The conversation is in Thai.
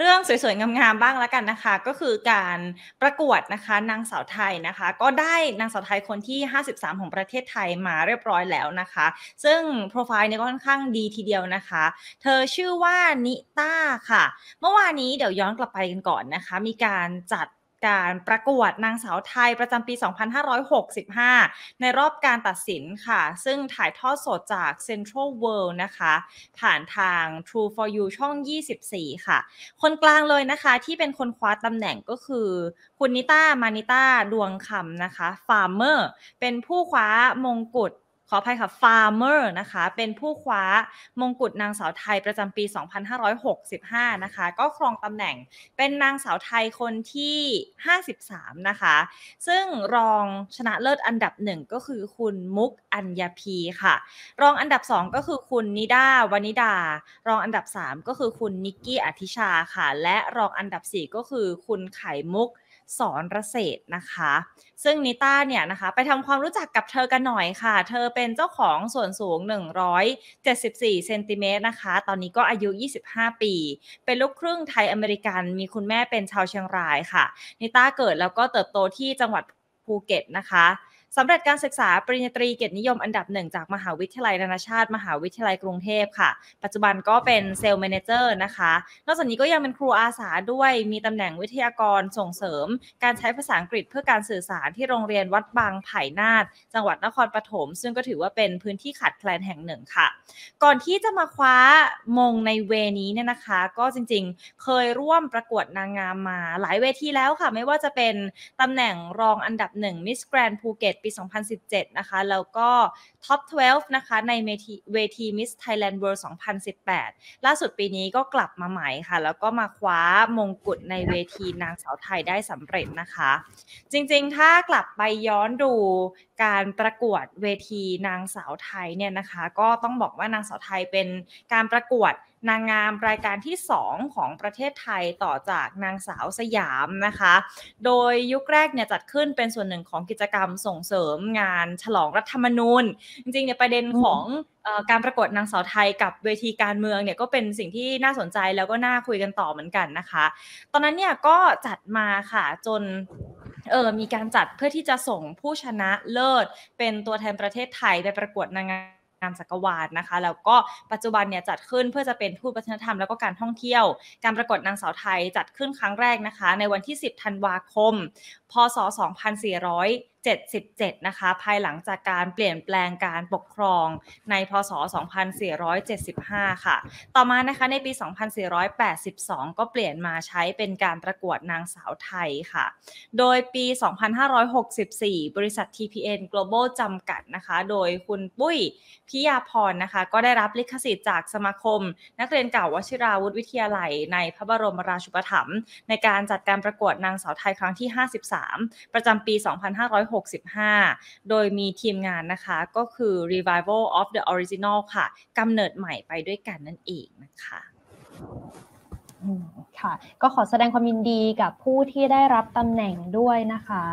เรื่องสวย ๆ งามๆบ้างแล้วกันนะคะ ก็คือการประกวดนะคะ นางสาวไทยนะคะ ก็ได้นางสาวไทยคนที่ 53 ของประเทศไทยมาเรียบร้อยแล้วนะคะ ซึ่งโปรไฟล์นี่ก็ค่อนข้างดีทีเดียวนะคะ เธอชื่อว่านิต้าค่ะ เมื่อวานนี้เดี๋ยวย้อนกลับไปกันก่อนนะคะ มีการจัดการประกวดนางสาวไทยประจำปี 2565 ในรอบการตัดสินค่ะ ซึ่งถ่ายทอดสดจาก Central World นะคะ ผ่านทาง True for You ช่อง 24 ค่ะ คนกลางเลยนะคะที่เป็นคนคว้าตำแหน่งก็คือ คุณนิต้ามานิต้าดวงคำนะคะ Farmer เป็นผู้คว้ามงกุฎขออภัยค่ะ Farmer นะคะ เป็นผู้คว้ามงกุฎนางสาวไทยประจำปี 2565 นะคะ ก็ครองตำแหน่งเป็นนางสาวไทยคนที่ 53 นะคะ ซึ่งรองชนะเลิศอันดับหนึ่งก็คือคุณมุกอัญญพีค่ะ รองอันดับ2ก็คือคุณนิดาวนิดา รองอันดับ 3 ก็คือคุณนิกกี้อธิชาค่ะ และรองอันดับ4ก็คือคุณไข่มุกสอนรเศษนะคะ ซึ่งนิต้าเนี่ยนะคะไปทำความรู้จักกับเธอกันหน่อยค่ะ เธอเป็นเจ้าของส่วนสูง 174เซนติเมตรนะคะ ตอนนี้ก็อายุ 25 ปี เป็นลูกครึ่งไทยอเมริกัน มีคุณแม่เป็นชาวเชียงรายค่ะ นิต้าเกิดแล้วก็เติบโตที่จังหวัดภูเก็ตนะคะสำเร็จการศึกษาปริญญาตรีเกียรตินิยมอันดับหนึ่งจากมหาวิทยาลัยนานาชาติ มหาวิทยาลัยกรุงเทพค่ะ ปัจจุบันก็เป็นเซลล์แมเนเจอร์นะคะนอกจากนี้ก็ยังเป็นครูอาสาด้วย มีตำแหน่งวิทยากรส่งเสริมการใช้ภาษาอังกฤษเพื่อการสื่อสารที่โรงเรียนวัดบางไผ่นาดจังหวัดนครปฐมซึ่งก็ถือว่าเป็นพื้นที่ขาดแคลนแห่งหนึ่งค่ะ ก่อนที่จะมาคว้ามงในเวนี้เนี่ยนะคะ ก็จริงๆ เคยร่วมประกวดนางงามมา หลายเวทีแล้วค่ะ ไม่ว่าจะเป็นตำแหน่งรองอันดับหนึ่งมิสแกรนด์ภูเก็ตปี 2017 นะคะ แล้วก็ท็อป 12 นะคะ ในเวทีมิสไทยแลนด์เวิลด์ 2018 ล่าสุดปีนี้ก็กลับมาใหม่ค่ะ แล้วก็มาคว้ามงกุฎในเวทีนางสาวไทยได้สำเร็จนะคะ จริงๆ ถ้ากลับไปย้อนดูการประกวดเวทีนางสาวไทยเนี่ยนะคะ ก็ต้องบอกว่านางสาวไทยเป็นการประกวดนางงามรายการที่ 2 ของประเทศไทยต่อจากนางสาวสยามนะคะ โดยยุคแรกเนี่ยจัดขึ้นเป็นส่วนหนึ่งของกิจกรรมส่งเสริมงานฉลองรัฐธรรมนูญ จริงๆเนี่ยประเด็นของการประกวดนางสาวไทยกับเวทีการเมืองเนี่ยก็เป็นสิ่งที่น่าสนใจแล้วก็น่าคุยกันต่อเหมือนกันนะคะ ตอนนั้นเนี่ยก็จัดมาค่ะจนเออมีการจัดเพื่อที่จะส่งผู้ชนะเลิศ เป็นตัวแทนประเทศไทยไปประกวดนางงามรมจักรวาลนะคะแล้วก็ปัจจุบันเนี่ยจัดขึ้นเพื่อจะเป็นทูตวัฒนธรรมแล้วก็การท่องเที่ยวการประกวดนางสาวไทยจัดขึ้นครั้งแรกนะคะ ในวันที่ 10ธันวาคมพศ 2477 นะคะภายหลังจากการเปลี่ยนแปลงการปกครองในพศ 2475 ค่ะ ต่อมานะคะในปี 2482 ก็เปลี่ยนมาใช้เป็นการประกวดนางสาวไทยค่ะ โดยปี 2564 บริษัท TPN Global จำกัดนะคะ โดยคุณปุ้ยพิยาพรนะคะ ก็ได้รับลิขสิทธิ์จากสมาคม นักเรียนเก่าวชิราวุธวิทยาลัย ในพระบรมราชูปถัมภ์ในการจัดการประกวดนางสาวไทยครั้งที่ 53 3ประจำปี 2565 โดยมีทีมงานนะคะก็คือ Revival of the Original ค่ะกำเนิดใหม่ไปด้วยกันนั่นเองนะคะค่ะก็ขอแสดงความยินดีกับผู้ที่ได้รับตำแหน่งด้วยนะคะ